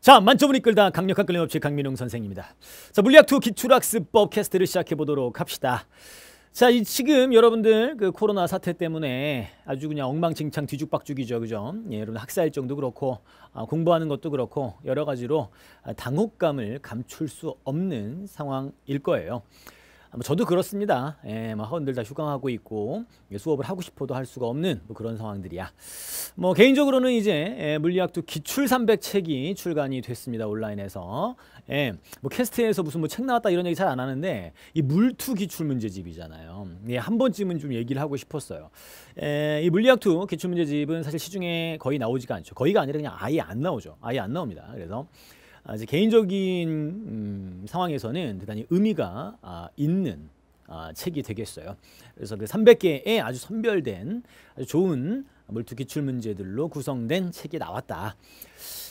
자 만점은 이끌다 강력한 끌림없이 강민웅 선생입니다. 자 물리학2 기출학습법 캐스트를 시작해보도록 합시다. 자이 지금 여러분들 그 코로나 사태 때문에 아주 그냥 엉망진창 뒤죽박죽이죠 그죠? 예, 여러분 학사일정도 그렇고 아, 공부하는 것도 그렇고 여러 가지로 당혹감을 감출 수 없는 상황일 거예요. 뭐 저도 그렇습니다. 예, 막 뭐 학원들 다 휴강하고 있고 수업을 하고 싶어도 할 수가 없는 뭐 그런 상황들이야. 뭐 개인적으로는 이제 예, 물리학도 기출 300 책이 출간이 됐습니다. 온라인에서. 예, 뭐 캐스트에서 무슨 뭐 책 나왔다 이런 얘기 잘 안 하는데 이 물투 기출 문제집이잖아요. 예, 한 번쯤은 좀 얘기를 하고 싶었어요. 예, 이물리학2 기출 문제집은 사실 시중에 거의 나오지가 않죠. 거의가 아니라 그냥 아예 안 나오죠. 아예 안 나옵니다. 그래서 아, 이제 개인적인 음, 상황에서는 대단히 의미가 아, 있는 아, 책이 되겠어요. 그래서 그 300개의 아주 선별된 아주 좋은 물투 기출 문제들로 구성된 책이 나왔다.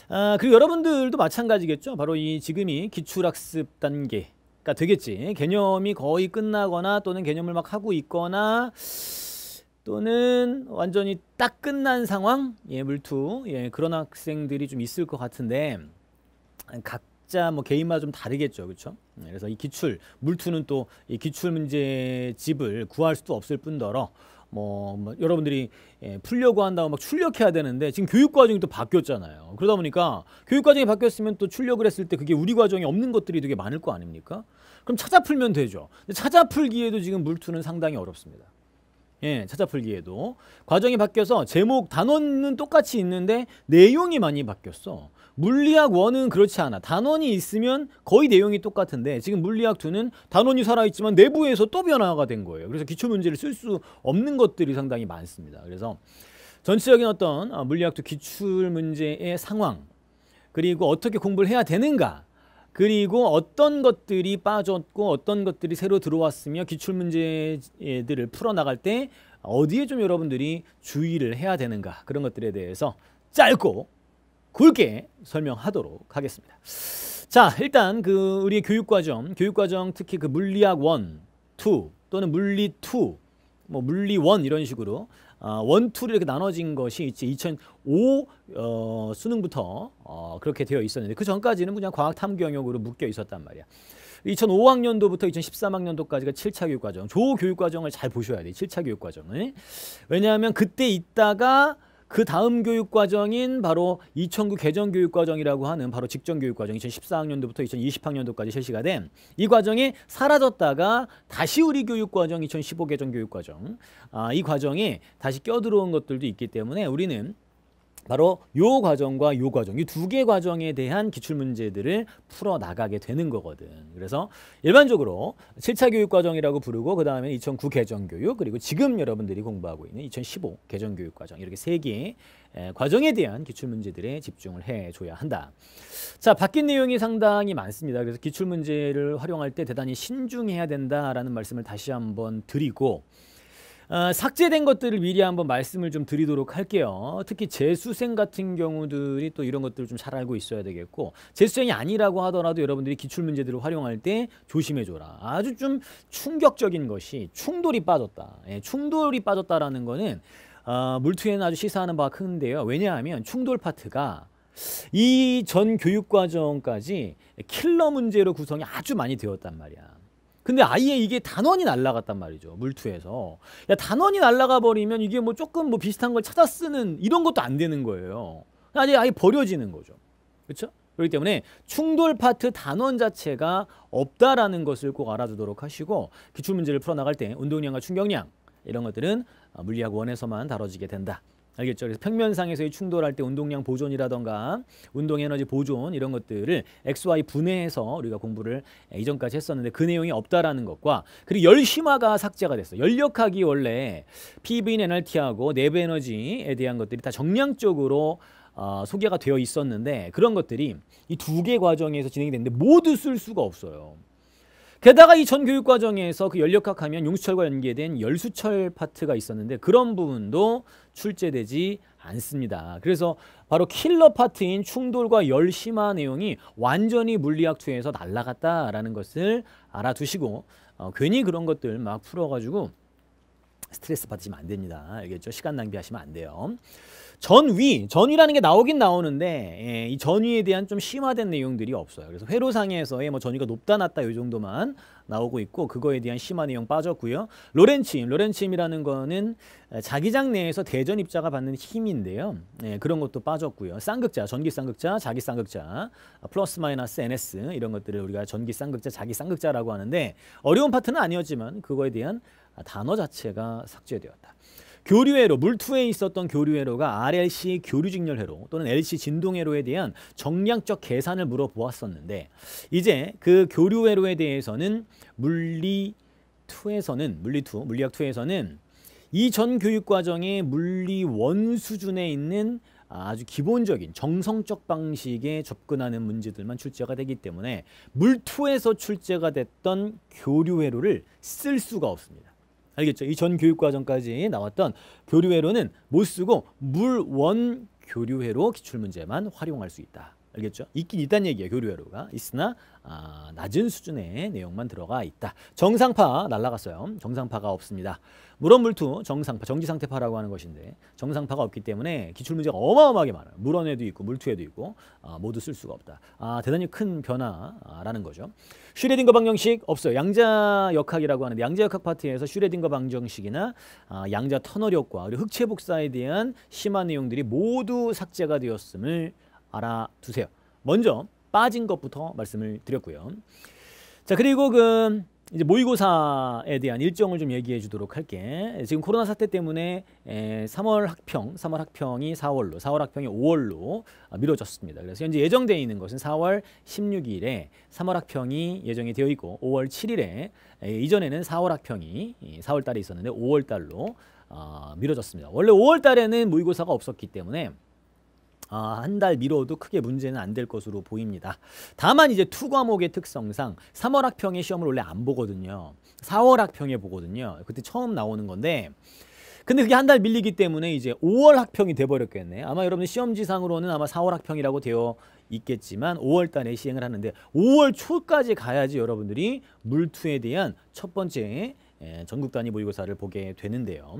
아, 그리고 여러분들도 마찬가지겠죠. 바로 이 지금이 기출학습 단계가 되겠지. 개념이 거의 끝나거나 또는 개념을 막 하고 있거나 또는 완전히 딱 끝난 상황, 예, 물투, 예, 그런 학생들이 좀 있을 것 같은데 각자 뭐 개인마다 좀 다르겠죠, 그렇죠? 음, 그래서 이 기출 물투는 또 이 기출 문제 집을 구할 수도 없을 뿐더러 뭐, 뭐 여러분들이 예, 풀려고 한다고 막 출력해야 되는데 지금 교육 과정이 또 바뀌었잖아요. 그러다 보니까 교육 과정이 바뀌었으면 또 출력을 했을 때 그게 우리 과정에 없는 것들이 되게 많을 거 아닙니까? 그럼 찾아 풀면 되죠. 찾아 풀기에도 지금 물투는 상당히 어렵습니다. 예, 찾아 풀기에도 과정이 바뀌어서 제목 단원은 똑같이 있는데 내용이 많이 바뀌었어. 물리학 1은 그렇지 않아. 단원이 있으면 거의 내용이 똑같은데 지금 물리학 2는 단원이 살아있지만 내부에서 또 변화가 된 거예요. 그래서 기초 문제를 쓸 수 없는 것들이 상당히 많습니다. 그래서 전체적인 어떤 어, 물리학 2 기출 문제의 상황 그리고 어떻게 공부를 해야 되는가 그리고 어떤 것들이 빠졌고 어떤 것들이 새로 들어왔으며 기출문제들을 풀어나갈 때 어디에 좀 여러분들이 주의를 해야 되는가 그런 것들에 대해서 짧고 굵게 설명하도록 하겠습니다. 자, 일단 그 우리 교육과정, 교육과정 특히 그 물리학 1, 2 또는 물리 2, 뭐 물리 1 이런 식으로 어, 1, 2로 이렇게 나눠진 것이 이제 2005 어, 수능부터 어, 그렇게 되어 있었는데 그 전까지는 그냥 과학탐구 영역으로 묶여 있었단 말이야. 2005학년도부터 2013학년도까지가 7차 교육과정, 조 교육과정을 잘 보셔야 돼 7차 교육과정을. 왜냐하면 그때 있다가 그 다음 교육 과정인 바로 2009 개정 교육 과정이라고 하는 바로 직전 교육 과정 2014학년도부터 2020학년도까지 실시가 된 이 과정이 사라졌다가 다시 우리 교육 과정 2015 개정 교육 과정 아, 이 과정이 다시 껴들어온 것들도 있기 때문에 우리는 바로 요 과정과 요 과정, 이 두 개 과정에 대한 기출문제들을 풀어나가게 되는 거거든. 그래서 일반적으로 7차 교육과정이라고 부르고 그 다음에 2009 개정교육 그리고 지금 여러분들이 공부하고 있는 2015 개정교육과정 이렇게 세 개의 과정에 대한 기출문제들에 집중을 해줘야 한다. 자, 바뀐 내용이 상당히 많습니다. 그래서 기출문제를 활용할 때 대단히 신중해야 된다라는 말씀을 다시 한번 드리고 어, 삭제된 것들을 미리 한번 말씀을 좀 드리도록 할게요. 특히 재수생 같은 경우들이 또 이런 것들을 좀 잘 알고 있어야 되겠고 재수생이 아니라고 하더라도 여러분들이 기출문제들을 활용할 때 조심해줘라. 아주 좀 충격적인 것이 충돌이 빠졌다. 예, 충돌이 빠졌다라는 거는 어, 물투에는 아주 시사하는 바가 큰데요. 왜냐하면 충돌 파트가 이 전 교육과정까지 킬러 문제로 구성이 아주 많이 되었단 말이야. 근데 아예 이게 단원이 날라갔단 말이죠. 물투에서. 야, 단원이 날라가 버리면 이게 뭐 조금 뭐 비슷한 걸 찾아 쓰는 이런 것도 안 되는 거예요. 아예 아예 버려지는 거죠. 그렇죠? 그렇기 때문에 충돌 파트 단원 자체가 없다라는 것을 꼭 알아두도록 하시고 기출 문제를 풀어 나갈 때 운동량과 충격량 이런 것들은 물리학 원에서만 다뤄지게 된다. 알겠죠? 그래서 평면상에서의 충돌할 때 운동량 보존이라던가 운동 에너지 보존 이런 것들을 XY 분해해서 우리가 공부를 이전까지 했었는데 그 내용이 없다라는 것과 그리고 열심화가 삭제가 됐어요. 열역학이 원래 PVN NRT하고 내부 에너지에 대한 것들이 다 정량적으로 어, 소개가 되어 있었는데 그런 것들이 이 두 개 과정에서 진행이 됐는데 모두 쓸 수가 없어요. 게다가 이 전 교육 과정에서 그 연력학 하면 용수철과 연계된 열수철 파트가 있었는데 그런 부분도 출제되지 않습니다. 그래서 바로 킬러 파트인 충돌과 열 심화 내용이 완전히 물리학2에서 날라갔다라는 것을 알아두시고 어, 괜히 그런 것들 막 풀어가지고 스트레스 받으시면 안 됩니다. 알겠죠? 시간 낭비하시면 안 돼요. 전위, 전위라는 게 나오긴 나오는데 예, 이 전위에 대한 좀 심화된 내용들이 없어요. 그래서 회로상에서의 뭐 전위가 높다 낮다 이 정도만 나오고 있고 그거에 대한 심화 내용 빠졌고요. 로렌치임, 로렌치임이라는 거는 자기장 내에서 대전 입자가 받는 힘인데요. 예, 그런 것도 빠졌고요. 쌍극자, 전기 쌍극자, 자기 쌍극자, 플러스 마이너스 NS 이런 것들을 우리가 전기 쌍극자, 자기 쌍극자라고 하는데 어려운 파트는 아니었지만 그거에 대한 단어 자체가 삭제되었다. 교류회로 물투에 있었던 교류회로가 RLC 교류직렬회로 또는 LC 진동회로에 대한 정량적 계산을 물어보았었는데 이제 그 교류회로에 대해서는 물리 투에서는 물리 투 물리학 투에서는 이 전 교육 과정의 물리 원 수준에 있는 아주 기본적인 정성적 방식에 접근하는 문제들만 출제가 되기 때문에 물투에서 출제가 됐던 교류회로를 쓸 수가 없습니다. 알겠죠? 이 전 교육과정까지 나왔던 교류회로는 못 쓰고 물 원 교류회로 기출문제만 활용할 수 있다. 알겠죠? 있긴 있다는 얘기예요. 교류회로가. 있으나 아, 낮은 수준의 내용만 들어가 있다. 정상파 날라갔어요. 정상파가 없습니다. 물원물투 정상파, 정지상태파라고 하는 것인데 정상파가 없기 때문에 기출문제가 어마어마하게 많아요. 물원에도 있고 물투에도 있고 아, 모두 쓸 수가 없다. 아, 대단히 큰 변화라는 거죠. 슈레딩거 방정식 없어요. 양자역학이라고 하는데 양자역학 파트에서 슈레딩거 방정식이나 아, 양자 터널 효과 그리고 흑체 복사에 대한 심한 내용들이 모두 삭제가 되었음을 알아두세요. 먼저 빠진 것부터 말씀을 드렸고요. 자 그리고 그 이제 모의고사에 대한 일정을 좀 얘기해 주도록 할게. 지금 코로나 사태 때문에 3월 학평, 3월 학평이 4월로, 4월 학평이 5월로 아, 미뤄졌습니다. 그래서 현재 예정되어 있는 것은 4월 16일에 3월 학평이 예정이 되어 있고 5월 7일에 이전에는 4월 학평이 4월 달에 있었는데 5월 달로 어, 미뤄졌습니다. 원래 5월 달에는 모의고사가 없었기 때문에 아, 한달 미뤄도 크게 문제는 안 될 것으로 보입니다. 다만 이제 투 과목의 특성상 3월 학평의 시험을 원래 안 보거든요. 4월 학평에 보거든요. 그때 처음 나오는 건데 근데 그게 한 달 밀리기 때문에 이제 5월 학평이 돼버렸겠네. 아마 여러분 시험지상으로는 아마 4월 학평이라고 되어 있겠지만 5월 달에 시행을 하는데 5월 초까지 가야지 여러분들이 물투에 대한 첫 번째 예, 전국 단위 모의고사를 보게 되는데요.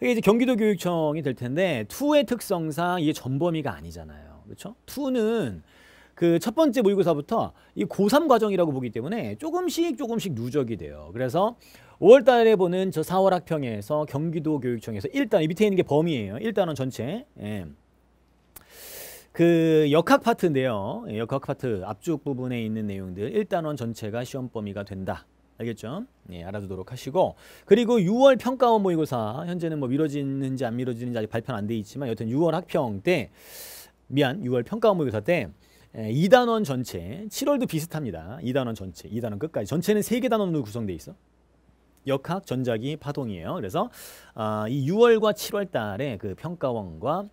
이게 이제 경기도 교육청이 될 텐데 투의 특성상 이게 전범위가 아니잖아요. 그렇죠? 투는 그 첫 번째 모의고사부터 이 고3 과정이라고 보기 때문에 조금씩 조금씩 누적이 돼요. 그래서 5월 달에 보는 저 4월 학평에서 경기도 교육청에서 일단 이 밑에 있는 게 범위예요. 일단은 전체. 예. 그 역학 파트인데요. 예, 역학 파트 앞쪽 부분에 있는 내용들 일단원 전체가 시험 범위가 된다. 알겠죠? 예, 알아두도록 하시고 그리고 6월 평가원 모의고사 현재는 뭐 미뤄지는지 안 미뤄지는지 아직 발표는 안 돼 있지만 여튼 6월 학평 때 미안 6월 평가원 모의고사 때 2단원 예, 전체 7월도 비슷합니다. 2단원 전체 2단원 끝까지 전체는 3개 단원으로 구성돼 있어. 역학, 전자기, 파동이에요. 그래서 아, 이 6월과 7월 달에 그 평가원과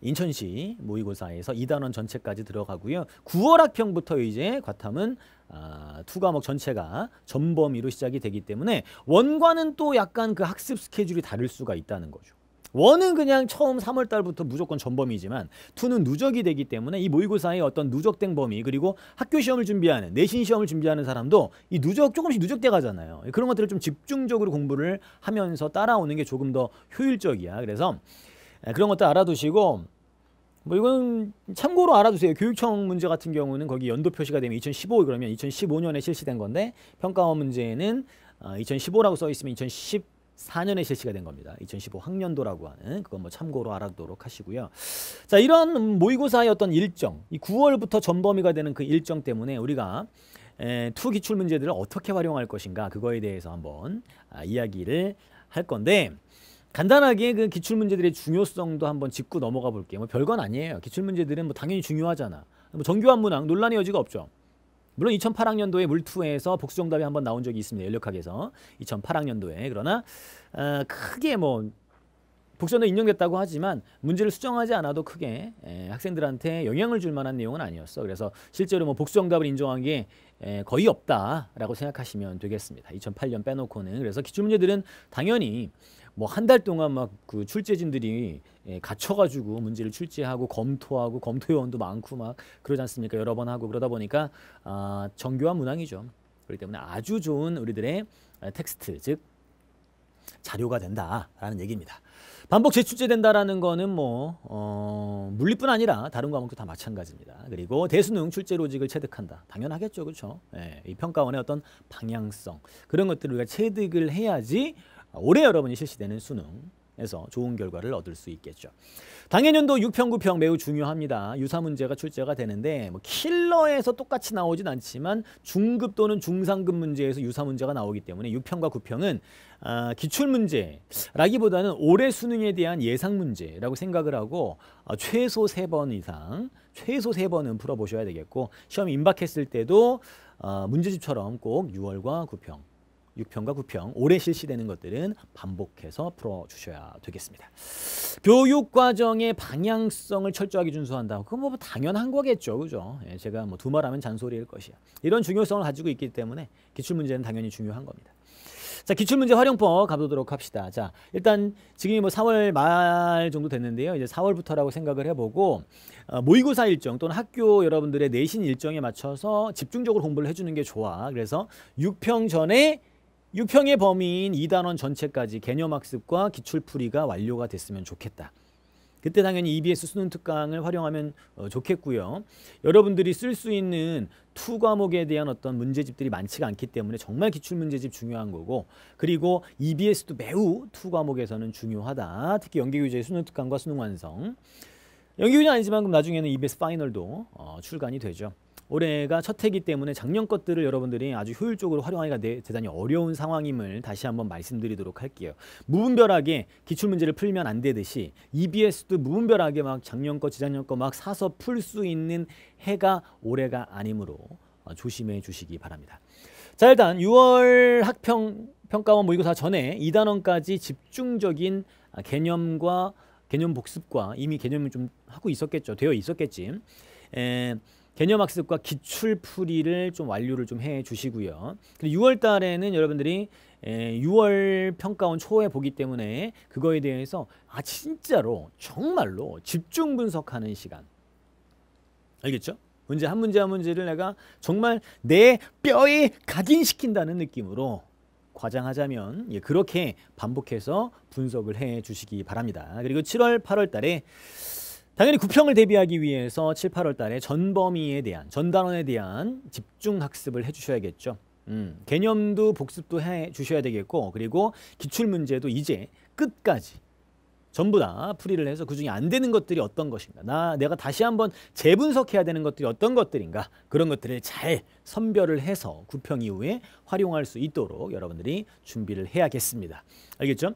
인천시 모의고사에서 2단원 전체까지 들어가고요. 9월 학평부터 이제 과탐은 아, 투 과목 전체가 전범위로 시작이 되기 때문에 원과는 또 약간 그 학습 스케줄이 다를 수가 있다는 거죠. 원은 그냥 처음 3월 달부터 무조건 전범위지만 투는 누적이 되기 때문에 이 모의고사의 어떤 누적된 범위 그리고 학교 시험을 준비하는 내신 시험을 준비하는 사람도 이 누적 조금씩 누적돼 가잖아요. 그런 것들을 좀 집중적으로 공부를 하면서 따라오는 게 조금 더 효율적이야. 그래서 그런 것도 알아두시고 뭐 이건 참고로 알아두세요. 교육청 문제 같은 경우는 거기 연도 표시가 되면 2015 그러면 2015년에 실시된 건데 평가원 문제는 2015라고 어, 써 있으면 2014년에 실시가 된 겁니다. 2015 학년도라고 하는 그건 뭐 참고로 알아두도록 하시고요. 자 이런 모의고사의 어떤 일정, 이 9월부터 전범위가 되는 그 일정 때문에 우리가 에, 투 기출 문제들을 어떻게 활용할 것인가 그거에 대해서 한번 아, 이야기를 할 건데 간단하게 그 기출 문제들의 중요성도 한번 짚고 넘어가 볼게요. 뭐 별건 아니에요. 기출 문제들은 뭐 당연히 중요하잖아. 뭐 정교한 문항 논란의 여지가 없죠. 물론 2008학년도에 물투에서 복수정답이 한번 나온 적이 있습니다. 연력학에서 2008학년도에 그러나 어, 크게 뭐 복선에 인용됐다고 하지만 문제를 수정하지 않아도 크게 에, 예, 학생들한테 영향을 줄 만한 내용은 아니었어. 그래서 실제로 뭐 복수 정답을 인정한 게 에, 예, 거의 없다라고 생각하시면 되겠습니다. 2008년 빼놓고는 그래서 기출 문제들은 당연히 뭐 한 달 동안 막그 출제진들이 에, 예, 갇혀가지고 문제를 출제하고 검토하고 검토요원도 많고 막 그러지 않습니까? 여러 번 하고 그러다 보니까 아, 정교한 문항이죠. 그렇기 때문에 아주 좋은 우리들의 아, 텍스트 즉 자료가 된다라는 얘기입니다. 반복 재출제된다라는 거는 뭐 어, 물리뿐 아니라 다른 과목도 다 마찬가지입니다. 그리고 대수능 출제로직을 체득한다. 당연하겠죠. 그렇죠? 예, 이 평가원의 어떤 방향성 그런 것들을 우리가 체득을 해야지 올해 여러분이 실시되는 수능에서 좋은 결과를 얻을 수 있겠죠. 당해년도 6평 9평 매우 중요합니다. 유사 문제가 출제가 되는데 뭐 킬러에서 똑같이 나오진 않지만 중급 또는 중상급 문제에서 유사 문제가 나오기 때문에 6평과 9평은 아, 기출 문제라기보다는 올해 수능에 대한 예상 문제라고 생각을 하고 아, 최소 3번 이상 최소 3번은 풀어보셔야 되겠고 시험 임박했을 때도 어, 문제집처럼 꼭 6월과 9평 6평과9평 올해 실시되는 것들은 반복해서 풀어주셔야 되겠습니다. 교육과정의 방향성을 철저하게 준수한다. 그건 뭐 당연한 거겠죠. 그죠? 예, 제가 뭐 두말하면 잔소리일 것이야. 이런 중요성을 가지고 있기 때문에 기출문제는 당연히 중요한 겁니다. 자, 기출문제 활용법 가보도록 합시다. 자, 일단 지금이 뭐 4월 말 정도 됐는데요. 이제 4월부터라고 생각을 해보고 어, 모의고사 일정 또는 학교 여러분들의 내신 일정에 맞춰서 집중적으로 공부를 해주는 게 좋아. 그래서 6평 전에 유평의 범위인 2단원 전체까지 개념학습과 기출풀이가 완료가 됐으면 좋겠다. 그때 당연히 EBS 수능 특강을 활용하면 어, 좋겠고요. 여러분들이 쓸 수 있는 투 과목에 대한 어떤 문제집들이 많지가 않기 때문에 정말 기출문제집 중요한 거고 그리고 EBS도 매우 투 과목에서는 중요하다. 특히 연계교재의 수능 특강과 수능 완성. 연계교재는 아니지만 그럼 나중에는 EBS 파이널도 어, 출간이 되죠. 올해가 첫 해기 때문에 작년 것들을 여러분들이 아주 효율적으로 활용하기가 대단히 어려운 상황임을 다시 한번 말씀드리도록 할게요. 무분별하게 기출문제를 풀면 안 되듯이 EBS도 무분별하게 막 작년 거, 지작년 거 막 사서 풀 수 있는 해가 올해가 아니므로 어, 조심해 주시기 바랍니다. 자 일단 6월 학평 평가원 모의고사 전에 2단원까지 집중적인 아, 개념과 개념 복습과 이미 개념을 좀 하고 있었겠죠. 되어 있었겠지. 에, 개념 학습과 기출 풀이를 좀 완료를 좀 해 주시고요. 6월 달에는 여러분들이 6월 예, 평가원 초에 보기 때문에 그거에 대해서 아 진짜로 정말로 집중 분석하는 시간 알겠죠? 문제 한 문제 한 문제를 내가 정말 내 뼈에 각인시킨다는 느낌으로 과장하자면 예, 그렇게 반복해서 분석을 해 주시기 바랍니다. 그리고 7월 8월 달에 당연히 구평을 대비하기 위해서 7, 8월 달에 전범위에 대한, 전단원에 대한 집중 학습을 해주셔야겠죠. 음, 개념도 복습도 해 주셔야 되겠고 그리고 기출문제도 이제 끝까지 전부 다 풀이를 해서 그중에 안 되는 것들이 어떤 것인가 나 내가 다시 한번 재분석해야 되는 것들이 어떤 것들인가 그런 것들을 잘 선별을 해서 구평 이후에 활용할 수 있도록 여러분들이 준비를 해야겠습니다 알겠죠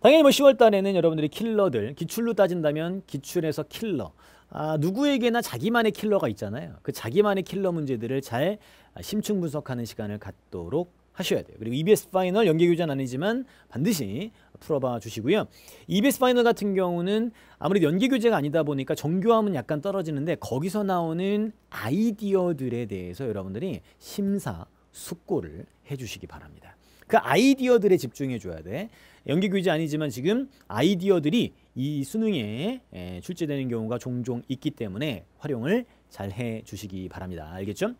당연히 뭐 10월 달에는 여러분들이 킬러들 기출로 따진다면 기출에서 킬러 아, 누구에게나 자기만의 킬러가 있잖아요. 그 자기만의 킬러 문제들을 잘 심층 분석하는 시간을 갖도록 하셔야 돼요. 그리고 EBS 파이널 연계 교재는 아니지만 반드시 풀어봐 주시고요. EBS 파이널 같은 경우는 아무래도 연계 교재가 아니다 보니까 정교함은 약간 떨어지는데 거기서 나오는 아이디어들에 대해서 여러분들이 심사 숙고를 해주시기 바랍니다. 그 아이디어들에 집중해 줘야 돼. 연기 교재 아니지만 지금 아이디어들이 이 수능에 출제되는 경우가 종종 있기 때문에 활용을 잘 해 주시기 바랍니다. 알겠죠?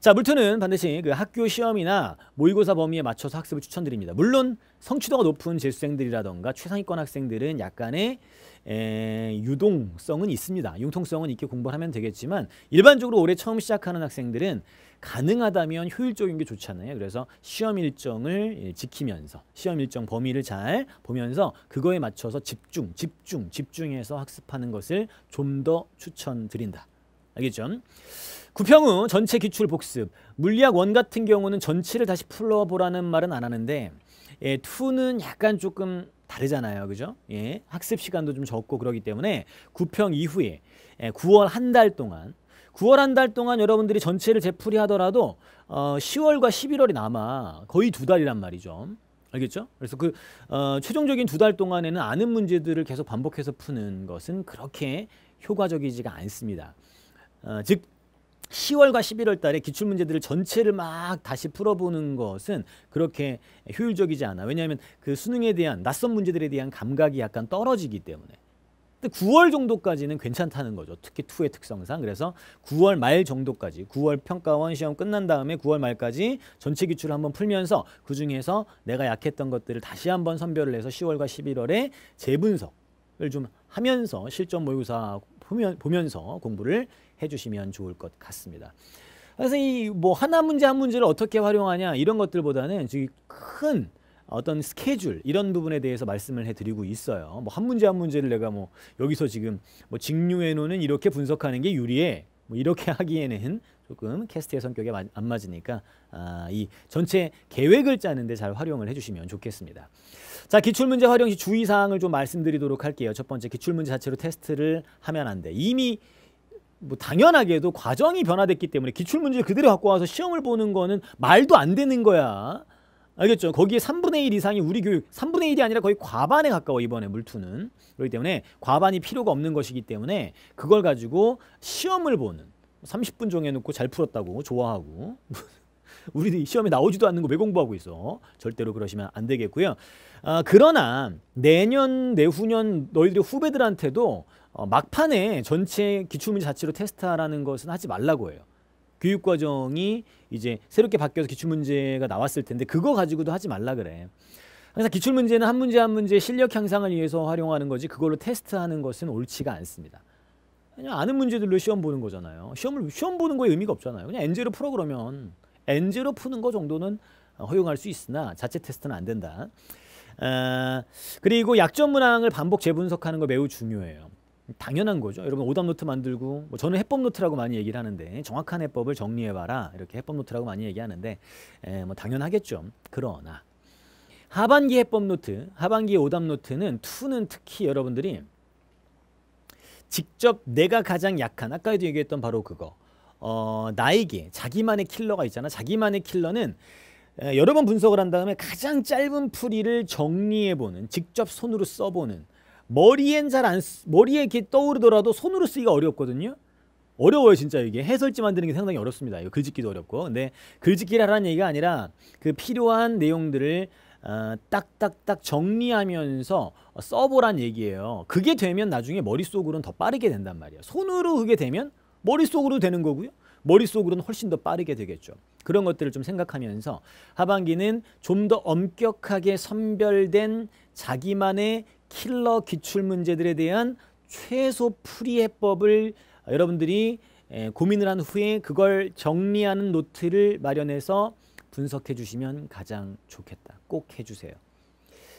자, 물트는 반드시 그 학교 시험이나 모의고사 범위에 맞춰서 학습을 추천드립니다. 물론 성취도가 높은 재수생들이라던가 최상위권 학생들은 약간의 에, 유동성은 있습니다. 융통성은 있게 공부를 하면 되겠지만 일반적으로 올해 처음 시작하는 학생들은 가능하다면 효율적인 게 좋잖아요. 그래서 시험 일정을 예, 지키면서 시험 일정 범위를 잘 보면서 그거에 맞춰서 집중, 집중, 집중해서 학습하는 것을 좀 더 추천드린다. 알겠죠? 구평 후 전체 기출 복습. 물리학 1 같은 경우는 전체를 다시 풀어보라는 말은 안 하는데 예, 2는 약간 조금 다르잖아요. 그죠? 예, 학습 시간도 좀 적고 그러기 때문에 구평 이후에 예, 9월 한 달 동안 9월 한 달 동안 여러분들이 전체를 재풀이하더라도 어, 10월과 11월이 남아 거의 두 달이란 말이죠. 알겠죠? 그래서 그 어, 최종적인 두 달 동안에는 아는 문제들을 계속 반복해서 푸는 것은 그렇게 효과적이지가 않습니다. 어, 즉 10월과 11월 달에 기출 문제들을 전체를 막 다시 풀어보는 것은 그렇게 효율적이지 않아. 왜냐하면 그 수능에 대한 낯선 문제들에 대한 감각이 약간 떨어지기 때문에. 9월 정도까지는 괜찮다는 거죠. 특히 2의 특성상. 그래서 9월 말 정도까지 9월 평가원 시험 끝난 다음에 9월 말까지 전체 기출을 한번 풀면서 그 중에서 내가 약했던 것들을 다시 한번 선별을 해서 10월과 11월에 재분석을 좀 하면서 실전 모의고사 보면서 공부를 해주시면 좋을 것 같습니다. 그래서 이 뭐 하나 문제 한 문제를 어떻게 활용하냐 이런 것들보다는 지금 큰 어떤 스케줄 이런 부분에 대해서 말씀을 해드리고 있어요. 뭐 한 문제 한 문제를 내가 뭐 여기서 지금 뭐 직류에노는 이렇게 분석하는 게 유리해. 뭐 이렇게 하기에는 조금 캐스트의 성격에 안 맞으니까 아, 이 전체 계획을 짜는데 잘 활용을 해주시면 좋겠습니다. 자 기출문제 활용 시 주의사항을 좀 말씀드리도록 할게요. 첫 번째 기출문제 자체로 테스트를 하면 안 돼. 이미 뭐 당연하게도 과정이 변화됐기 때문에 기출문제 그대로 갖고 와서 시험을 보는 거는 말도 안 되는 거야. 알겠죠? 거기에 3분의 1 이상이 우리 교육 3분의 1이 아니라 거의 과반에 가까워 이번에 물투는 그렇기 때문에 과반이 필요가 없는 것이기 때문에 그걸 가지고 시험을 보는 30분 정해놓고 잘 풀었다고 좋아하고 우리 시험에 나오지도 않는 거 왜 공부하고 있어? 절대로 그러시면 안 되겠고요. 아, 그러나 내년 내후년 너희들의 후배들한테도 어, 막판에 전체 기출문제 자체로 테스트하라는 것은 하지 말라고 해요. 교육 과정이 이제 새롭게 바뀌어서 기출 문제가 나왔을 텐데 그거 가지고도 하지 말라 그래. 항상 기출 문제는 한 문제 한 문제 실력 향상을 위해서 활용하는 거지 그걸로 테스트하는 것은 옳지가 않습니다. 그냥 아는 문제들로 시험 보는 거잖아요. 시험을 시험 보는 거에 의미가 없잖아요. 그냥 엔제로 풀어 그러면 엔제로 푸는 거 정도는 허용할 수 있으나 자체 테스트는 안 된다. 어, 그리고 약점 문항을 반복 재분석하는 거 매우 중요해요. 당연한 거죠. 여러분 오답 노트 만들고 뭐 저는 해법 노트라고 많이 얘기를 하는데 정확한 해법을 정리해봐라 이렇게 해법 노트라고 많이 얘기하는데 에, 예, 뭐 당연하겠죠. 그러나 하반기 해법 노트, 하반기 오답 노트는 투는 특히 여러분들이 직접 내가 가장 약한 아까도 얘기했던 바로 그거 어, 나에게 자기만의 킬러가 있잖아. 자기만의 킬러는 예, 여러 번 분석을 한 다음에 가장 짧은 풀이를 정리해보는 직접 손으로 써보는 머리엔 잘 안 머리에 이렇게 떠오르더라도 손으로 쓰기가 어렵거든요. 어려워요 진짜 이게 해설지 만드는 게 상당히 어렵습니다. 이거 글짓기도 어렵고 근데 글짓기를 하라는 얘기가 아니라 그 필요한 내용들을 어, 딱딱딱 정리하면서 써보란 얘기예요. 그게 되면 나중에 머릿속으로는 더 빠르게 된단 말이에요. 손으로 그게 되면 머릿속으로 되는 거고요. 머릿속으로는 훨씬 더 빠르게 되겠죠. 그런 것들을 좀 생각하면서 하반기는 좀 더 엄격하게 선별된 자기만의 킬러 기출 문제들에 대한 최소 풀이 해법을 여러분들이 고민을 한 후에 그걸 정리하는 노트를 마련해서 분석해 주시면 가장 좋겠다. 꼭 해주세요.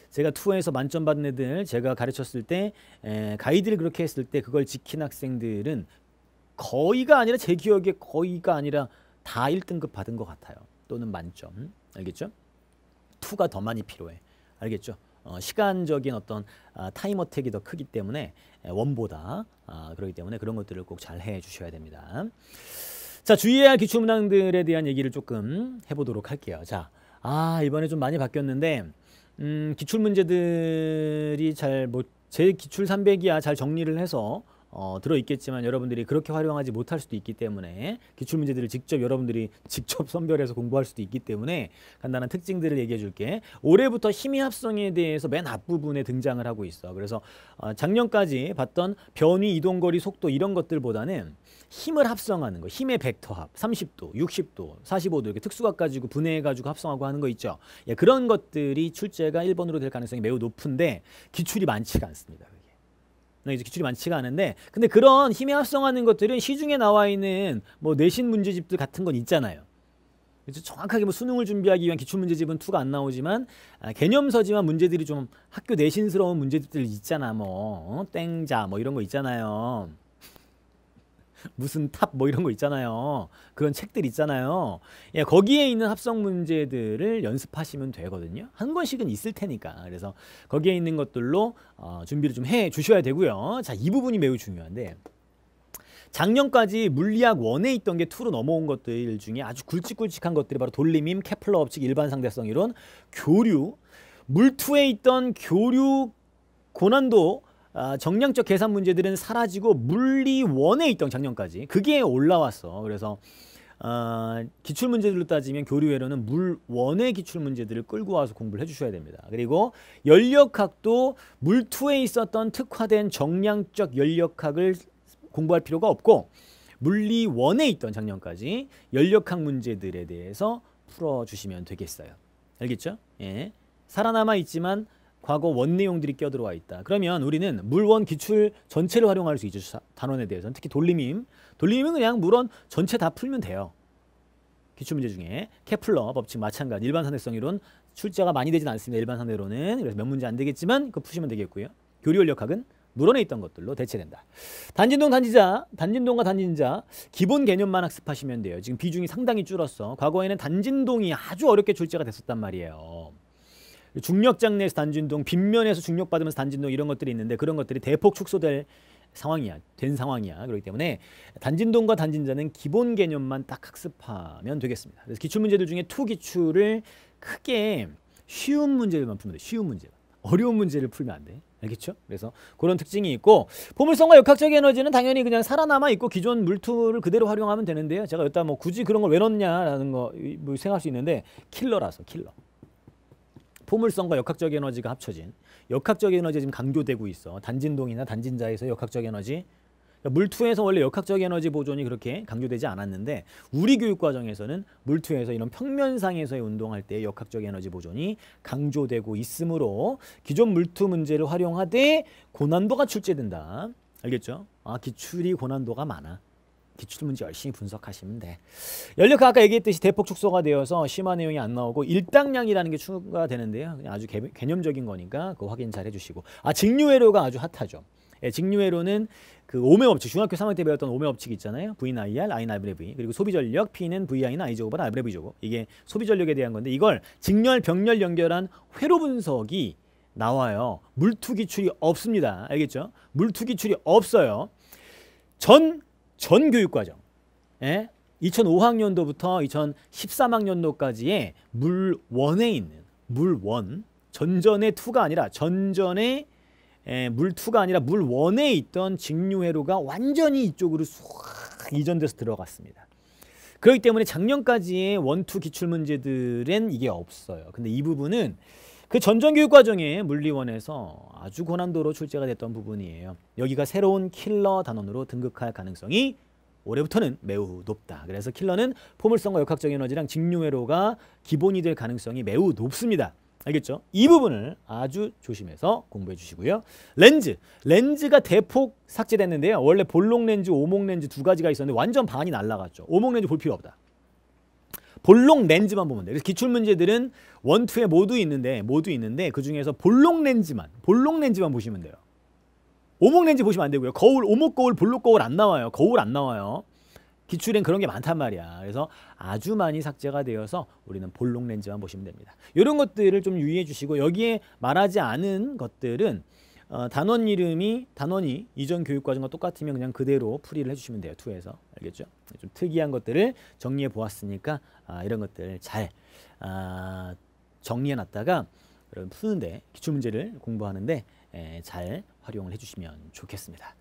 제가 투어에서 만점 받은 애들 제가 가르쳤을 때 가이드를 그렇게 했을 때 그걸 지킨 학생들은 거의가 아니라 제 기억에 거의가 아니라 다 1등급 받은 것 같아요. 또는 만점. 알겠죠? 투가 더 많이 필요해. 알겠죠? 어, 시간적인 어떤 아, 타이머택이더 크기 때문에 예, 원보다 아, 그렇기 때문에 그런 것들을 꼭 잘 해주셔야 됩니다. 자 주의해야 할 기초 문항들에 대한 얘기를 조금 해보도록 할게요. 자, 아 이번에 좀 많이 바뀌었는데 음, 뭐, 기출 문제들이 잘뭐제 기출 300이야 잘 정리를 해서 어, 들어있겠지만 여러분들이 그렇게 활용하지 못할 수도 있기 때문에 기출문제들을 직접 여러분들이 직접 선별해서 공부할 수도 있기 때문에 간단한 특징들을 얘기해 줄게 올해부터 심의합성에 대해서 맨 앞부분에 등장을 하고 있어 그래서 어, 작년까지 봤던 변위 이동거리 속도 이런 것들보다는 힘을 합성하는 거 힘의 벡터합 30도 60도 45도 이렇게 특수각 가지고 분해해 가지고 합성하고 하는 거 있죠 예, 그런 것들이 출제가 1번으로 될 가능성이 매우 높은데 기출이 많지가 않습니다 이제 기출이 많지가 않은데 근데 그런 힘에 합성하는 것들은 시중에 나와 있는 뭐 내신 문제집들 같은 건 있잖아요. 그래서 정확하게 뭐 수능을 준비하기 위한 기출 문제집은 투가안 나오지만 아, 개념서지만 문제들이 좀 학교 내신스러운 문제집들 있잖아 뭐 어? 땡자 뭐 이런 거 있잖아요. 무슨 탑 뭐 이런 거 있잖아요. 그런 책들 있잖아요. 예, 거기에 있는 합성 문제들을 연습하시면 되거든요. 한 권씩은 있을 테니까. 그래서 거기에 있는 것들로 어, 준비를 좀 해 주셔야 되고요. 자, 이 부분이 매우 중요한데 작년까지 물리학 1에 있던 게 2로 넘어온 것들 중에 아주 굵직굵직한 것들이 바로 돌림임, 케플러 법칙, 일반 상대성 이론, 교류, 물투에 있던 교류 고난도 아, 정량적 계산 문제들은 사라지고 물리원에 있던 작년까지 그게 올라왔어. 그래서 어, 기출 문제들로 따지면 교류회로는 물원의 기출 문제들을 끌고 와서 공부를 해주셔야 됩니다. 그리고 연력학도 물투에 있었던 특화된 정량적 연력학을 공부할 필요가 없고 물리원에 있던 작년까지 연력학 문제들에 대해서 풀어주시면 되겠어요. 알겠죠? 예. 살아남아 있지만 과거 원내용들이 끼어들어와 있다. 그러면 우리는 물원 기출 전체를 활용할 수 있죠. 단원에 대해서는 특히 돌림임. 돌림임은 그냥 물원 전체 다 풀면 돼요. 기출 문제 중에 케플러 법칙 마찬가지 일반 상대성 이론 출제가 많이 되진 않습니다. 일반 상대로는 그래서 몇 문제 안 되겠지만 그거 푸시면 되겠고요. 교류 원력학은 물원에 있던 것들로 대체된다. 단진동 단지자, 단진동과 단진자 기본 개념만 학습하시면 돼요. 지금 비중이 상당히 줄었어. 과거에는 단진동이 아주 어렵게 출제가 됐었단 말이에요. 중력장 내에서 단진동, 빗면에서 중력받으면서 단진동 이런 것들이 있는데 그런 것들이 대폭 축소될 상황이야. 된 상황이야. 그렇기 때문에 단진동과 단진자는 기본 개념만 딱 학습하면 되겠습니다. 그래서 기출 문제들 중에 투 기출을 크게 쉬운 문제들만 풀면 돼. 쉬운 문제. 어려운 문제를 풀면 안 돼. 알겠죠? 그래서 그런 특징이 있고 보물성과 역학적 에너지는 당연히 그냥 살아남아 있고 기존 물투를 그대로 활용하면 되는데요. 제가 여기다 뭐 굳이 그런 걸 왜 넣냐라는 거 뭐 생각할 수 있는데 킬러라서 킬러. 포물선과 역학적 에너지가 합쳐진 역학적 에너지가 지금 강조되고 있어. 단진동이나 단진자에서 역학적 에너지 그러니까 물투에서 원래 역학적 에너지 보존이 그렇게 강조되지 않았는데 우리 교육 과정에서는 물투에서 이런 평면상에서의 운동할 때 역학적 에너지 보존이 강조되고 있으므로 기존 물투 문제를 활용하되 고난도가 출제된다. 알겠죠? 아, 기출이 고난도가 많아. 기출문제 열심히 분석하시면 돼. 연력학 그 아까 얘기했듯이 대폭 축소가 되어서 심화 내용이 안 나오고 일당량이라는 게 추가되는데요. 아주 개, 개념적인 거니까 그 확인 잘 해주시고 아 직류회로가 아주 핫하죠. 예, 직류회로는 그 오메 법칙 중학교 3학년 때 배웠던 오메 법칙 있잖아요. v IR, i i 분 V 그리고 소비전력 P는 VI는 I 제곱보 i 분 V 제곱 이게 소비전력에 대한 건데 이걸 직렬, 병렬 연결한 회로 분석이 나와요. 물투기출이 없습니다. 알겠죠? 물투기출이 없어요. 전전 교육과정. 예? 2005학년도부터 2013학년도까지의 물원에 있는 물 원 전전의 투가 아니라 전전의 에, 예, 물투가 아니라 물원에 있던 직류회로가 완전히 이쪽으로 쏙 이전돼서 들어갔습니다. 그렇기 때문에 작년까지의 원투 기출문제들은 이게 없어요. 근데 이 부분은 그 전전교육 과정에 물리원에서 아주 고난도로 출제가 됐던 부분이에요. 여기가 새로운 킬러 단원으로 등극할 가능성이 올해부터는 매우 높다. 그래서 킬러는 포물선과 역학적 에너지랑 직류회로가 기본이 될 가능성이 매우 높습니다. 알겠죠? 이 부분을 아주 조심해서 공부해 주시고요. 렌즈. 렌즈가 대폭 삭제됐는데요. 원래 볼록 렌즈, 오목 렌즈 두 가지가 있었는데 완전 반이 날라갔죠. 오목 렌즈 볼 필요 없다. 볼록 렌즈만 보면 돼요. 그래서 기출 문제들은 원투에 모두 있는데 모두 있는데 그 중에서 볼록 렌즈만 볼록 렌즈만 보시면 돼요. 오목 렌즈 보시면 안 되고요. 거울 오목 거울 볼록 거울 안 나와요. 거울 안 나와요. 기출엔 그런 게 많단 말이야. 그래서 아주 많이 삭제가 되어서 우리는 볼록 렌즈만 보시면 됩니다. 이런 것들을 좀 유의해 주시고 여기에 말하지 않은 것들은 어, 단원 이름이 단원이 이전 교육과정과 똑같으면 그냥 그대로 풀이를 해주시면 돼요. 투에서 알겠죠? 네, 좀 특이한 것들을 정리해 보았으니까 아, 이런 것들을 잘 아, 정리해 놨다가 푸는데 기출문제를 공부하는데 에, 예, 잘 활용을 해주시면 좋겠습니다.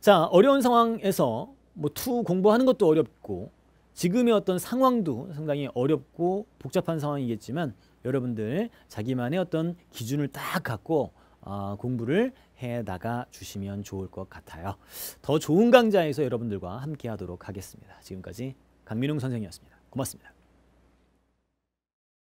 자 어려운 상황에서 뭐투 공부하는 것도 어렵고 지금의 어떤 상황도 상당히 어렵고 복잡한 상황이겠지만 여러분들 자기만의 어떤 기준을 딱 갖고 어, 공부를 해 나가 주시면 좋을 것 같아요. 더 좋은 강좌에서 여러분들과 함께 하도록 하겠습니다. 지금까지 강민웅 선생이었습니다. 고맙습니다.